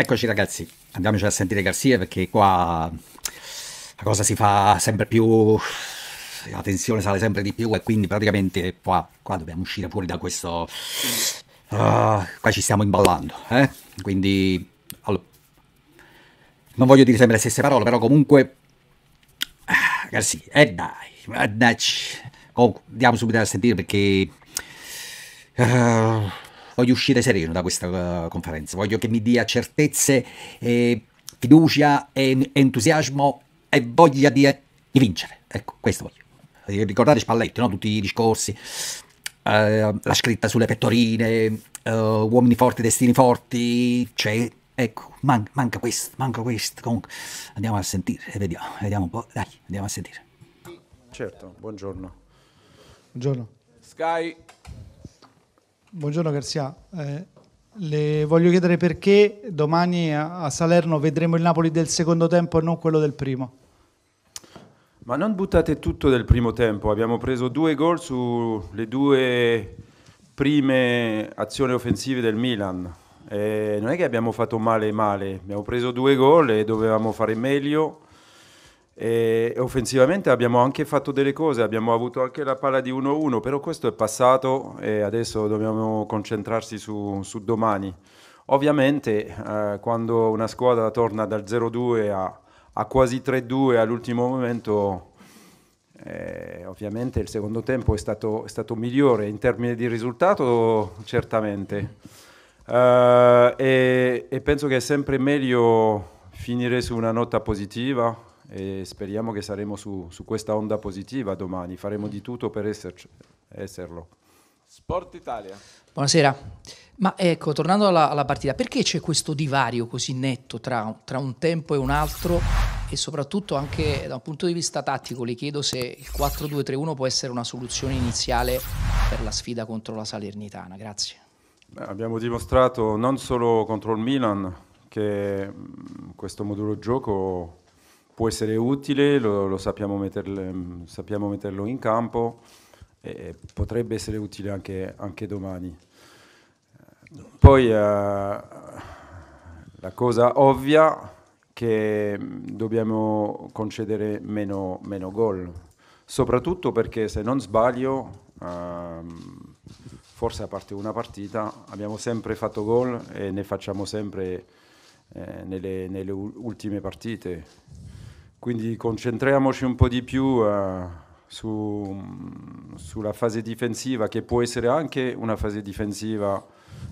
Eccoci ragazzi, andiamoci a sentire Garcia perché qua la cosa si fa sempre più, la tensione sale sempre di più e quindi praticamente qua, qua dobbiamo uscire fuori da questo, uh, qua ci stiamo imballando, eh? quindi allora, non voglio dire sempre le stesse parole però comunque ah, Garcia, e eh dai, mannaggia, eh, comunque andiamo subito a sentire perché... Uh, voglio uscire sereno da questa eh, conferenza, voglio che mi dia certezze, eh, fiducia, e entusiasmo e voglia di, eh, di vincere. Ecco, questo voglio. Ricordate Spalletti, no? tutti i discorsi, eh, la scritta sulle pettorine, eh, uomini forti, destini forti, cioè, ecco, man manca questo, manca questo. Comunque, andiamo a sentire e vediamo, vediamo un po', dai, andiamo a sentire. Certo, buongiorno. Buongiorno. Sky Buongiorno Garzia, eh, le voglio chiedere perché domani a Salerno vedremo il Napoli del secondo tempo e non quello del primo. Ma non buttate tutto del primo tempo, abbiamo preso due gol sulle due prime azioni offensive del Milan. E eh, non è che abbiamo fatto male male, abbiamo preso due gol e dovevamo fare meglio e offensivamente abbiamo anche fatto delle cose, abbiamo avuto anche la palla di 1-1, però questo è passato e adesso dobbiamo concentrarsi su, su domani. Ovviamente eh, quando una squadra torna dal 0-2 a, a quasi 3-2 all'ultimo momento, eh, ovviamente il secondo tempo è stato, è stato, migliore in termini di risultato, certamente. Eh, e, e penso che è sempre meglio finire su una nota positiva e speriamo che saremo su, su questa onda positiva domani, faremo di tutto per esserci, esserlo. Sport Italia. Buonasera, ma ecco, tornando alla, alla partita, perché c'è questo divario così netto tra, tra un tempo e un altro e soprattutto anche da un punto di vista tattico le chiedo se il 4-2-3-1 può essere una soluzione iniziale per la sfida contro la Salernitana, grazie. Beh, abbiamo dimostrato non solo contro il Milan che mm, questo modulo gioco può essere utile, lo, lo sappiamo, metterle, mm, sappiamo, metterlo in campo e potrebbe essere utile anche, anche domani. Poi eh, la cosa ovvia che mm, dobbiamo concedere meno, meno gol, soprattutto perché se non sbaglio, eh, forse a parte una partita, abbiamo sempre fatto gol e ne facciamo sempre eh, nelle, nelle ultime partite. Quindi concentriamoci un po' di più eh, su, sulla fase difensiva, che può essere anche una fase difensiva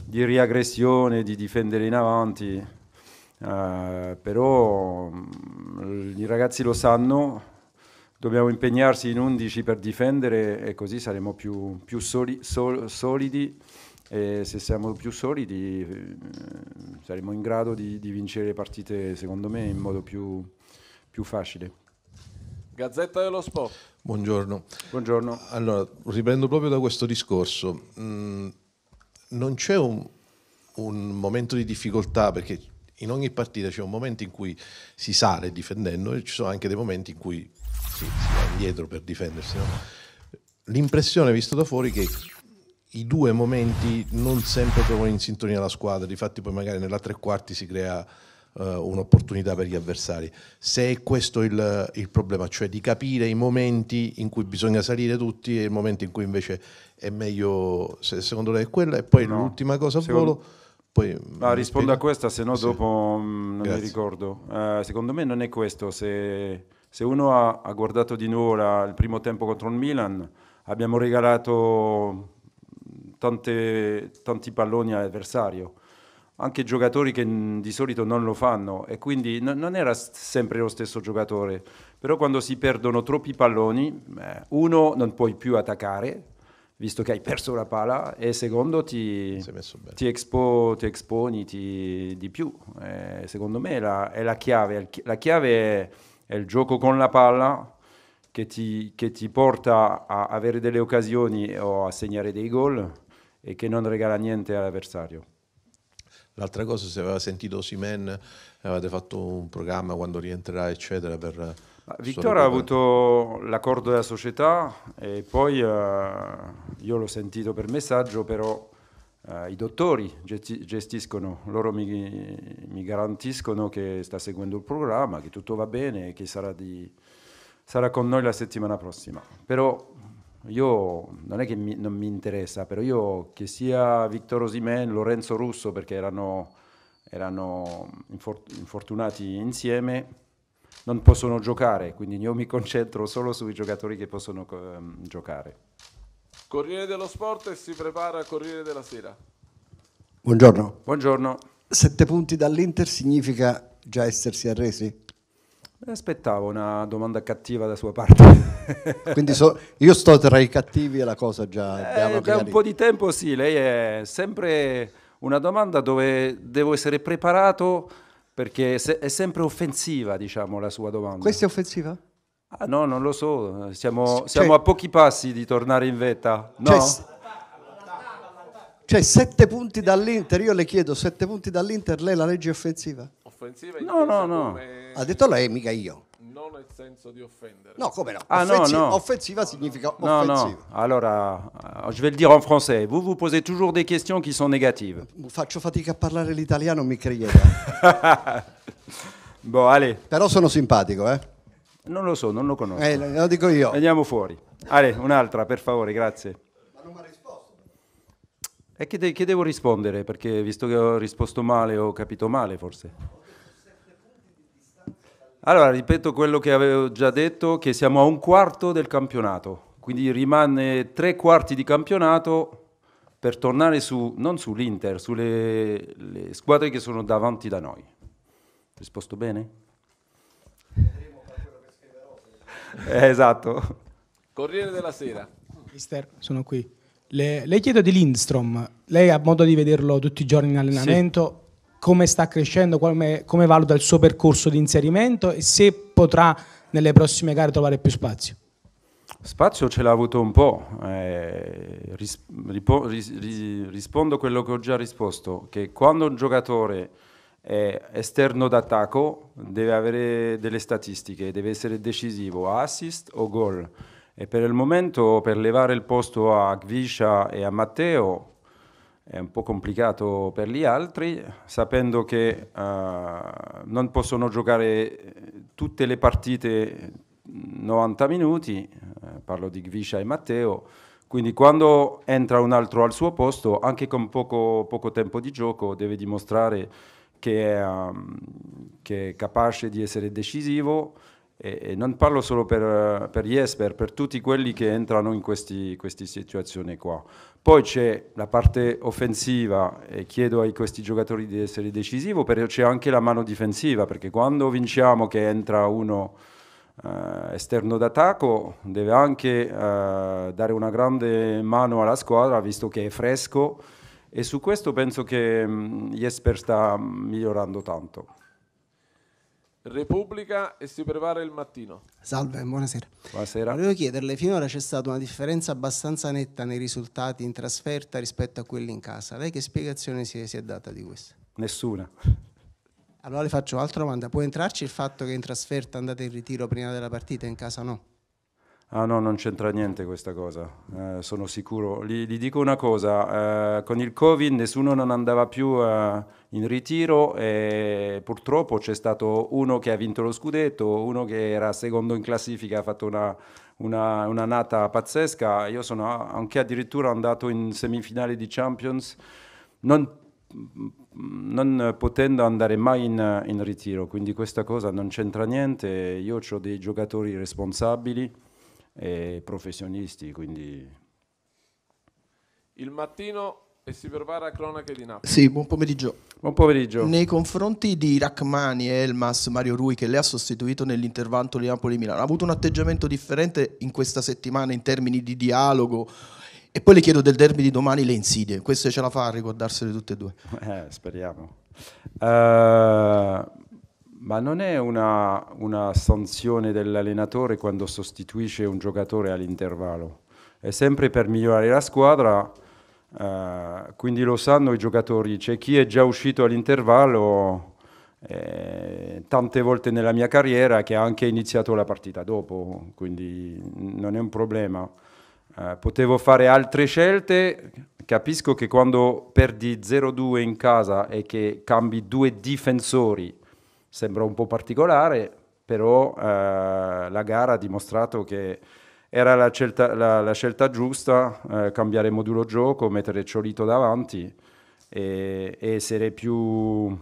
di riaggressione, di difendere in avanti, Uh, però mh, mm, i ragazzi lo sanno, dobbiamo impegnarsi in 11 per difendere e così saremo più, più soli, sol, solidi e se siamo più solidi eh, saremo in grado di, di vincere le partite secondo me in modo più, più facile. Gazzetta dello Sport. Buongiorno. Buongiorno. Allora, riprendo proprio da questo discorso. Mm, non c'è un, un, momento di difficoltà perché in ogni partita c'è un momento in cui si sale difendendo e ci sono anche dei momenti in cui si, si va indietro per difendersi. No? L'impressione vista da fuori che i due momenti non sempre trovano in sintonia la squadra, difatti poi magari nella tre quarti si crea eh, un'opportunità per gli avversari. Se è questo il, il, problema, cioè di capire i momenti in cui bisogna salire tutti e i momenti in cui invece è meglio, se, secondo lei è quella, e poi no. l'ultima cosa a secondo... volo. Poi, ah, rispondo a questa, se no sì. dopo mm, non Grazie. mi ricordo. Uh, secondo me non è questo. Se, se uno ha, ha, guardato di nuovo la, il primo tempo contro il Milan, abbiamo regalato tante, tanti palloni all'avversario anche giocatori che mm, di solito non lo fanno e quindi n- non era st- sempre lo stesso giocatore, però quando si perdono troppi palloni, eh, uno non puoi più attaccare visto che hai perso la palla, e secondo ti, ti, expo, ti esponi ti, di più. Eh, secondo me la, è la chiave, la chiave è, è, il gioco con la palla che ti, che ti porta a avere delle occasioni o a segnare dei gol e che non regala niente all'avversario. L'altra cosa, se aveva sentito Simen, avete fatto un programma quando rientrerà, eccetera, per... Eh, Vittorio ha avuto l'accordo della società e poi eh, io l'ho sentito per messaggio, però eh, i dottori gestiscono, loro mi, mi, garantiscono che sta seguendo il programma, che tutto va bene e che sarà, di, sarà con noi la settimana prossima. Però io non è che mi, non mi interessa, però io che sia Victor Osimen, Lorenzo Russo, perché erano, erano infortunati insieme, non possono giocare, quindi io mi concentro solo sui giocatori che possono um, giocare. Corriere dello Sport e si prepara a Corriere della Sera. Buongiorno. Buongiorno. Sette punti dall'Inter significa già essersi arresi? Aspettavo una domanda cattiva da sua parte. Quindi so, io sto tra i cattivi e la cosa già... Eh, da un po' di tempo sì, lei è sempre una domanda dove devo essere preparato perché è sempre offensiva, diciamo, la sua domanda. Questa è offensiva? Ah no, non lo so, siamo, cioè, a pochi passi di tornare in vetta, no? Cioè, cioè sette punti dall'Inter, io le chiedo sette punti dall'Inter, lei la legge offensiva? Offensiva? No, no, no. Come... Ha detto lei, mica io. Non nel senso di offendere. No, come no? Ah, Offensi- non, non. Offensiva significa Non, non. offensive. Alors, euh, je vais le dire en français. Vous vous posez toujours des questions qui sont négatives. Eh, faccio fatica a parlare l'italiano, mi creda. Bon, allez. Però sono simpatico, eh? Non lo so, non lo conosco. Eh, lo dico io. Veniamo fuori. Ale, un'altra, per favore, grazie. Ma non E eh, che, de- che devo rispondere? Perché visto che ho risposto male, ho capito male forse. Allora, ripeto quello che avevo già detto, che siamo a un quarto del campionato, quindi rimane tre quarti di campionato per tornare su, non sull'Inter, sulle squadre che sono davanti da noi. Risposto bene? eh, esatto. Corriere della Sera. Mister, sono qui. Le, le chiedo di Lindstrom, lei ha modo di vederlo tutti i giorni in allenamento? Sì come sta crescendo, come, come valuta il suo percorso di inserimento e se potrà nelle prossime gare trovare più spazio. Spazio ce l'ha avuto un po', eh, ris ris ris rispondo quello che ho già risposto, che quando un giocatore è esterno d'attacco deve avere delle statistiche, deve essere decisivo, assist o gol. E per il momento per levare il posto a Gviscia e a Matteo è un po' complicato per gli altri, sapendo che uh, non possono giocare eh, tutte le partite 90 minuti, eh, parlo di Gviscia e Matteo, quindi quando entra un altro al suo posto, anche con poco, poco tempo di gioco, deve dimostrare che è, um, che è capace di essere decisivo, e, non parlo solo per, per, gli per tutti quelli che entrano in queste situazioni qua. Poi c'è la parte offensiva e chiedo a questi giocatori di essere decisivi, però c'è anche la mano difensiva, perché quando vinciamo che entra uno eh, esterno d'attacco deve anche eh, dare una grande mano alla squadra, visto che è fresco, e su questo penso che mh, mm, Jesper sta migliorando tanto. Repubblica e si prepara il mattino. Salve, buonasera. Buonasera. Volevo chiederle, finora c'è stata una differenza abbastanza netta nei risultati in trasferta rispetto a quelli in casa. Lei che spiegazione si è, si è data di questo? Nessuna. Allora le faccio un'altra domanda. Può entrarci il fatto che in trasferta andate in ritiro prima della partita e in casa no? Ah no, non c'entra niente questa cosa, eh, sono sicuro. Gli, gli, dico una cosa, eh, con il Covid nessuno non andava più eh, in ritiro e purtroppo c'è stato uno che ha vinto lo scudetto, uno che era secondo in classifica, ha fatto una, una, una nata pazzesca. Io sono anche addirittura andato in semifinale di Champions, non, non potendo andare mai in, in ritiro, quindi questa cosa non c'entra niente. Io ho dei giocatori responsabili e professionisti. Quindi... Il mattino e si prepara a cronache di Napoli. Sì, buon pomeriggio. buon pomeriggio. Nei confronti di Rachmani, Elmas, Mario Rui che le ha sostituito nell'intervento di Napoli-Milano, ha avuto un atteggiamento differente in questa settimana in termini di dialogo e poi le chiedo del derby di domani le insidie, queste ce la fa a ricordarsene tutte e due. Eh, speriamo. Uh, ma non è una, una sanzione dell'allenatore quando sostituisce un giocatore all'intervallo, è sempre per migliorare la squadra, eh, quindi lo sanno i giocatori, c'è chi è già uscito all'intervallo eh, tante volte nella mia carriera che ha anche iniziato la partita dopo, quindi non è un problema. Eh, potevo fare altre scelte, capisco che quando perdi 0-2 in casa e che cambi due difensori, Sembra un po' particolare, però eh, la gara ha dimostrato che era la scelta, la, la scelta giusta, eh, cambiare modulo gioco, mettere Ciolito davanti e, e essere più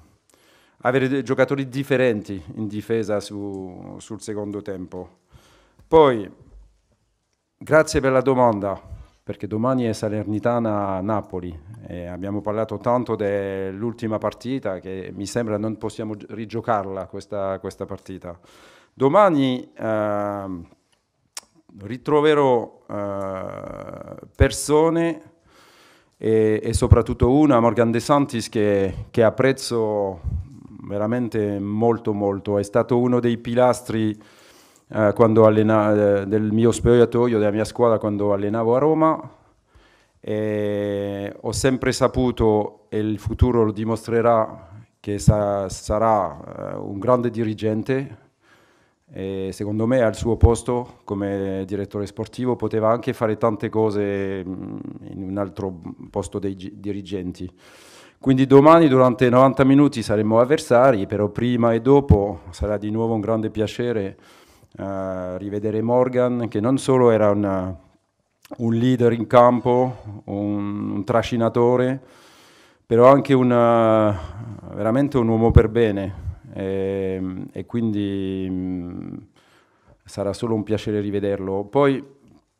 avere giocatori differenti in difesa su, sul secondo tempo. Poi, grazie per la domanda perché domani è Salernitana-Napoli. abbiamo parlato tanto dell'ultima partita che mi sembra non possiamo rigiocarla questa, questa partita. Domani eh, ritroverò eh, persone e, e, soprattutto una, Morgan De Santis, che, che apprezzo veramente molto molto. È stato uno dei pilastri eh, quando allena, eh, del mio spogliatoio, della mia squadra quando allenavo a Roma. E ho sempre saputo, e il futuro lo dimostrerà, che sa, sarà eh, un grande dirigente. E secondo me al suo posto come direttore sportivo poteva anche fare tante cose mm, in un altro posto dei dirigenti. Quindi domani durante 90 minuti saremo avversari, però prima e dopo sarà di nuovo un grande piacere uh, rivedere Morgan, che non solo era una, un leader in campo, un, un trascinatore, però anche una, eh, veramente un uomo per bene. E, e quindi mh, mm, sarà solo un piacere rivederlo. Poi,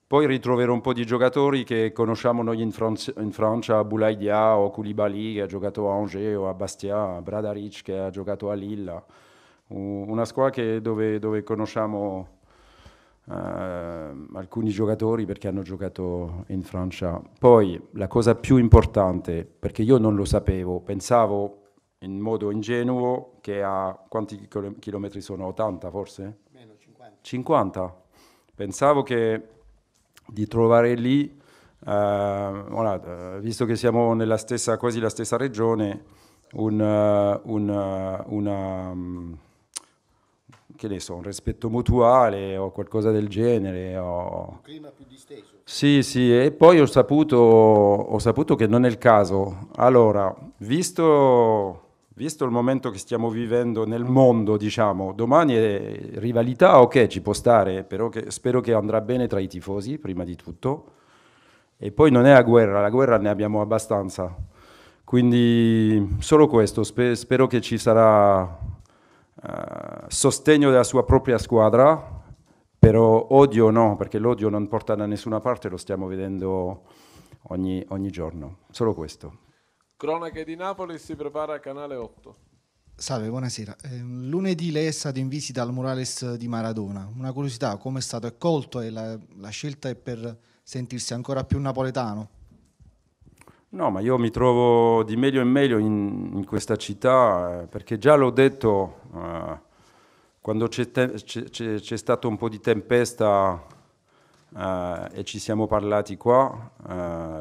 poi ritroverò un po' di giocatori che conosciamo noi in, Francia, in Francia Boulaidia o Koulibaly che ha giocato a Angers o a Bastia, Bradaric che ha giocato a Lilla una squadra che, dove, dove, conosciamo uh, alcuni giocatori perché hanno giocato in Francia. Poi la cosa più importante, perché io non lo sapevo, pensavo in modo ingenuo che a quanti chilometri sono? 80 forse? Meno 50. 50. Pensavo che di trovare lì, uh, voilà, eh, visto che siamo nella stessa, quasi la stessa regione, un, uh, un, una... Um, che ne so, un rispetto mutuale o qualcosa del genere. O... Un clima più disteso. Sì, sì, e poi ho saputo, ho saputo che non è il caso. Allora, visto, visto, il momento che stiamo vivendo nel mondo, diciamo, domani è rivalità, ok, ci può stare, però che, spero che andrà bene tra i tifosi, prima di tutto. E poi non è la guerra, la guerra ne abbiamo abbastanza. Quindi solo questo, spero che ci sarà eh, sostegno della sua propria squadra, però odio no, perché l'odio non porta da nessuna parte, lo stiamo vedendo ogni, ogni giorno, solo questo. Cronache di Napoli si prepara a Canale 8. Salve, buonasera. Eh, lunedì lei è stato in visita al Morales di Maradona. Una curiosità, come è stato accolto e la, la scelta è per sentirsi ancora più napoletano? No, ma io mi trovo di meglio in meglio in, in questa città eh, perché già l'ho detto eh, quando c'è, c'è, c'è, stato un po' di tempesta eh, e ci siamo parlati qua,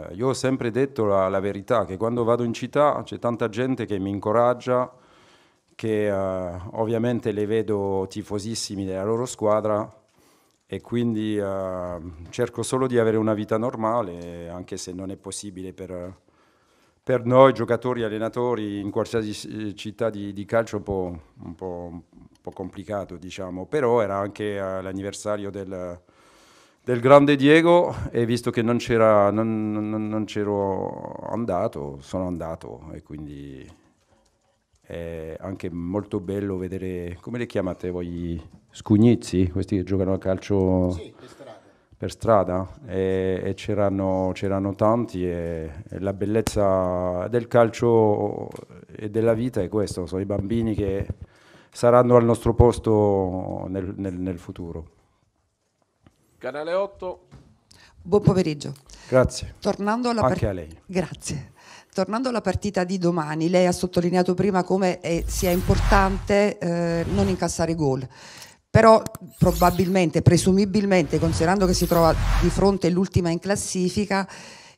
eh, io ho sempre detto la, la, verità, che quando vado in città c'è tanta gente che mi incoraggia, che eh, ovviamente le vedo tifosissimi della loro squadra e quindi uh, cerco solo di avere una vita normale, anche se non è possibile per, per noi giocatori e allenatori in qualsiasi eh, città di, di calcio un po', un, po', un po', complicato, diciamo. Però era anche uh, l'anniversario del, del, grande Diego e visto che non, c'era, non, non, non c'ero andato, sono andato e quindi è anche molto bello vedere, come le chiamate voi, scugnizzi, questi che giocano a calcio sì, per strada, per strada. e, e c'erano, c'erano tanti e, e, la bellezza del calcio e della vita è questo, sono i bambini che saranno al nostro posto nel, nel, nel futuro. Canale 8. Buon pomeriggio. Grazie. Tornando alla Anche par- a lei. Grazie. Tornando alla partita di domani, lei ha sottolineato prima come è, sia importante eh, non incassare gol, però probabilmente, presumibilmente, considerando che si trova di fronte l'ultima in classifica,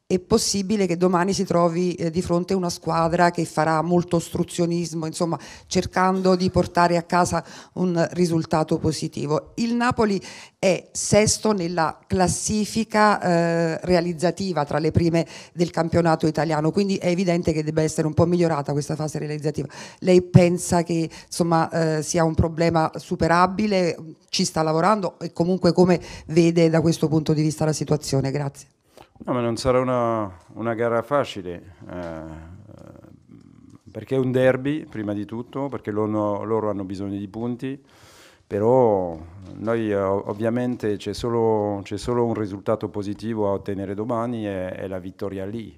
è possibile che domani si trovi eh, di fronte a una squadra che farà molto ostruzionismo, insomma, cercando di portare a casa un risultato positivo. Il Napoli è sesto nella classifica eh, realizzativa tra le prime del campionato italiano, quindi è evidente che debba essere un po' migliorata questa fase realizzativa. Lei pensa che insomma, eh, sia un problema superabile, ci sta lavorando e comunque come vede da questo punto di vista la situazione? Grazie. No, ma non sarà una, una gara facile, eh, perché è un derby prima di tutto, perché loro, loro hanno bisogno di punti, però noi eh, ovviamente c'è solo, c'è solo un risultato positivo a ottenere domani e, è la vittoria lì.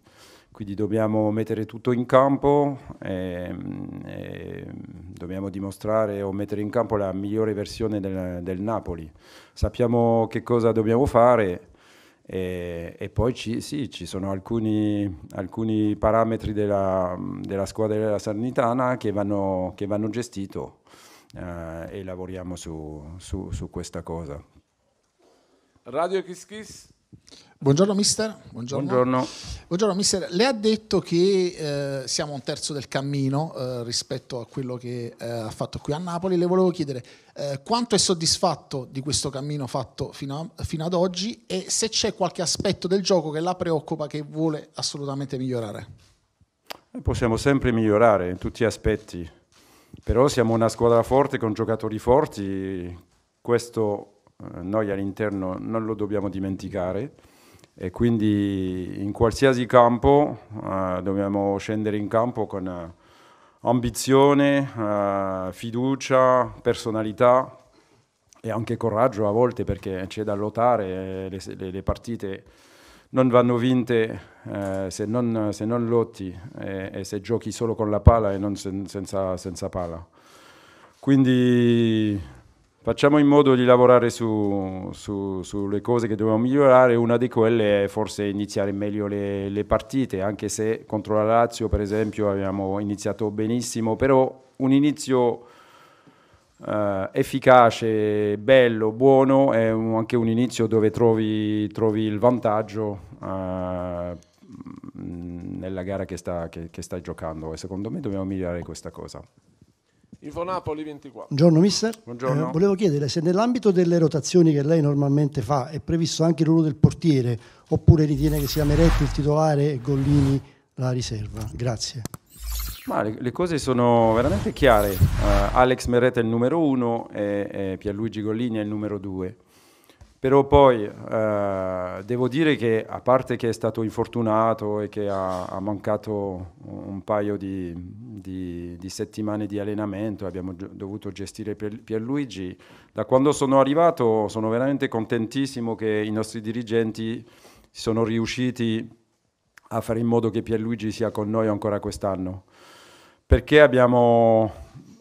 Quindi dobbiamo mettere tutto in campo e, ehm, e ehm, dobbiamo dimostrare o mettere in campo la migliore versione del, del Napoli. Sappiamo che cosa dobbiamo fare e, e poi ci, sì, ci sono alcuni, alcuni parametri della, della, squadra della Sanitana che vanno, che vanno gestiti eh, e lavoriamo su, su, su, questa cosa. Radio Kiss Kiss? Buongiorno mister. Buongiorno. Buongiorno. Buongiorno. mister. Lei ha detto che eh, siamo un terzo del cammino eh, rispetto a quello che eh, ha fatto qui a Napoli. Le volevo chiedere eh, quanto è soddisfatto di questo cammino fatto fino, a, fino, ad oggi e se c'è qualche aspetto del gioco che la preoccupa, che vuole assolutamente migliorare. Possiamo sempre migliorare in tutti gli aspetti, però siamo una squadra forte con giocatori forti, questo eh, noi all'interno non lo dobbiamo dimenticare e quindi in qualsiasi campo eh, dobbiamo scendere in campo con eh, ambizione, eh, fiducia, personalità e anche coraggio a volte perché c'è da lottare, eh, le, le, le partite non vanno vinte eh, se, non, se, non, lotti e, eh, e, se giochi solo con la pala e non sen, senza, senza pala. Quindi facciamo in modo di lavorare su, su, sulle cose che dobbiamo migliorare. Una di quelle è forse iniziare meglio le, le, partite, anche se contro la Lazio, per esempio, abbiamo iniziato benissimo, però un inizio eh, efficace, bello, buono è un, anche un inizio dove trovi, trovi il vantaggio. Eh, nella gara che stai che, che sta giocando e secondo me dobbiamo migliorare questa cosa. Info Napoli 24. Buongiorno mister. Buongiorno. Eh, volevo chiedere se nell'ambito delle rotazioni che lei normalmente fa è previsto anche il ruolo del portiere oppure ritiene che sia Meretti il titolare e Gollini la riserva. Grazie. Ma le, le cose sono veramente chiare. Uh, Alex Meretti è il numero uno e, e Pierluigi Gollini è il numero due però poi eh, devo dire che a parte che è stato infortunato e che ha, ha mancato un paio di, di, di, settimane di allenamento, abbiamo dovuto gestire Pierluigi, da quando sono arrivato sono veramente contentissimo che i nostri dirigenti sono riusciti a fare in modo che Pierluigi sia con noi ancora quest'anno, perché abbiamo,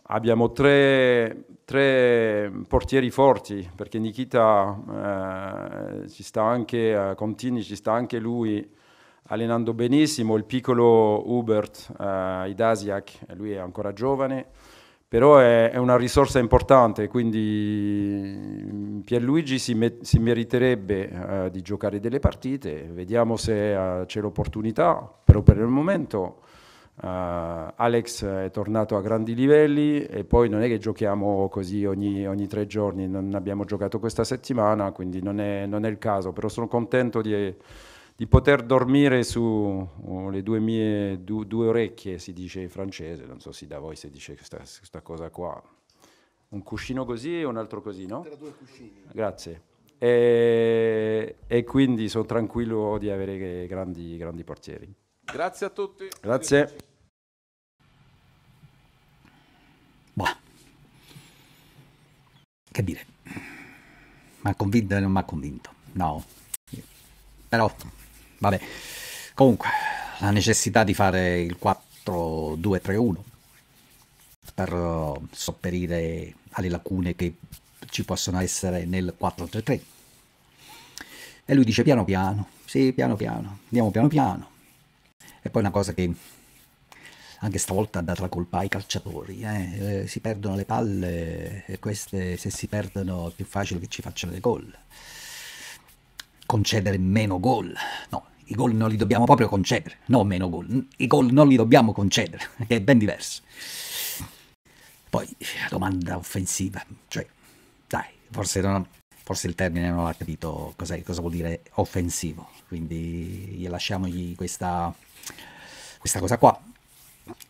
abbiamo tre tre portieri forti, perché Nikita eh, ci sta anche, eh, Contini ci sta anche lui allenando benissimo, il piccolo Hubert eh, Idasiak, lui è ancora giovane, però è, è una risorsa importante, quindi mm, Pierluigi si, me- si meriterebbe eh, di giocare delle partite, vediamo se eh, c'è l'opportunità, però per il momento Uh, Alex è tornato a grandi livelli e poi non è che giochiamo così ogni, ogni tre giorni, non abbiamo giocato questa settimana, quindi non è, non è il caso, però sono contento di, di poter dormire sulle uh, oh, due mie du, due orecchie, si dice in francese, non so se da voi si dice questa, questa cosa qua, un cuscino così e un altro così, no? Tra due cuscini. Grazie. E, e quindi sono tranquillo di avere eh, grandi, grandi portieri. Grazie a tutti. Grazie. che dire, mi ha convinto e non mi ha convinto, no, però vabbè, comunque la necessità di fare il 4-2-3-1 per eh, sopperire alle lacune che ci possono essere nel 4-3-3. E lui dice piano piano, sì piano piano, andiamo piano piano. E poi una cosa che anche stavolta ha dato la colpa ai calciatori, eh. eh? si perdono le palle e queste se si perdono è più facile che ci facciano dei gol. Concedere meno gol, no, i gol non li dobbiamo proprio concedere, no meno gol, i gol non li dobbiamo concedere, che è ben diverso. Poi la domanda offensiva, cioè dai, forse, non, forse il termine non ha capito cosa vuol dire offensivo, quindi lasciamogli questa, questa cosa qua.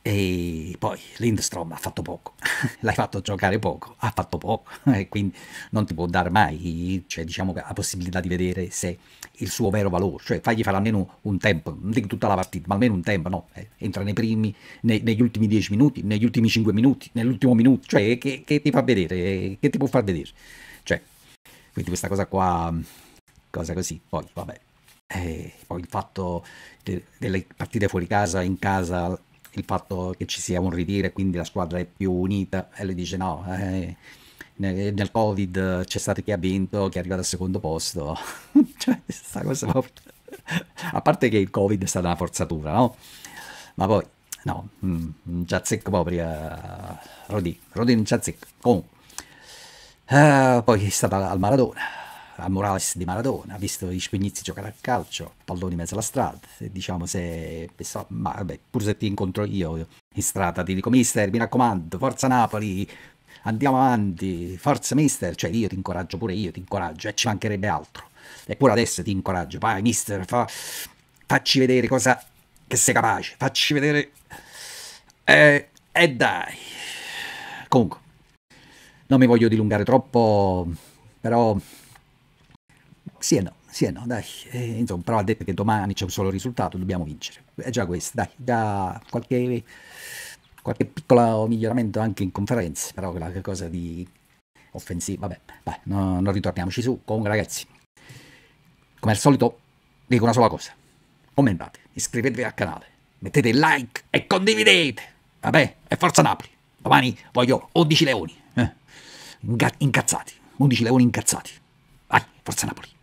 E poi Lindstrom ha fatto poco, l'hai fatto giocare poco, ha fatto poco, e quindi non ti può dare mai cioè, diciamo, la possibilità di vedere se il suo vero valore, cioè fagli fare almeno un tempo, non dico tutta la partita, ma almeno un tempo, no, eh, entra nei primi, nei, negli ultimi dieci minuti, negli ultimi cinque minuti, nell'ultimo minuto, cioè che, che, ti fa vedere, che ti può far vedere, cioè, quindi questa cosa qua, cosa così, poi vabbè. E eh, poi il fatto de delle partite fuori casa, in casa, il fatto che ci sia un ritiro e quindi la squadra è più unita e lui dice no, eh, nel Covid c'è stato chi ha vinto, chi è arrivato al secondo posto, cioè cosa a parte che il Covid è stata una forzatura, no? Ma poi no, mm, già zecco proprio eh, Rodin, Rodin già zecco. Comunque, uh, poi è stata al Maradona a Morales di Maradona, ha visto gli Spignizzi giocare a calcio, palloni in mezzo alla strada, diciamo se, ma vabbè, pur se ti incontro io in strada ti dico mister, mi raccomando, forza Napoli, andiamo avanti, forza mister, cioè io ti incoraggio pure io, ti incoraggio e ci mancherebbe altro. Eppure adesso ti incoraggio, vai mister, fa, facci vedere cosa che sei capace, facci vedere... Eh, e eh, dai. Comunque, non mi voglio dilungare troppo, però sì e no, sì e no, dai. Eh, insomma, però ha detto che domani c'è un solo risultato, dobbiamo vincere. È già questo, dai, già qualche, qualche piccolo miglioramento anche in conferenze, però quella cosa di offensivo, vabbè, dai, no, non ritorniamoci su. Comunque ragazzi, come al solito dico una sola cosa, commentate, iscrivetevi al canale, mettete like e condividete. Vabbè, e forza Napoli, domani voglio 11 leoni, eh. incazzati, 11 leoni incazzati. Vai, forza Napoli.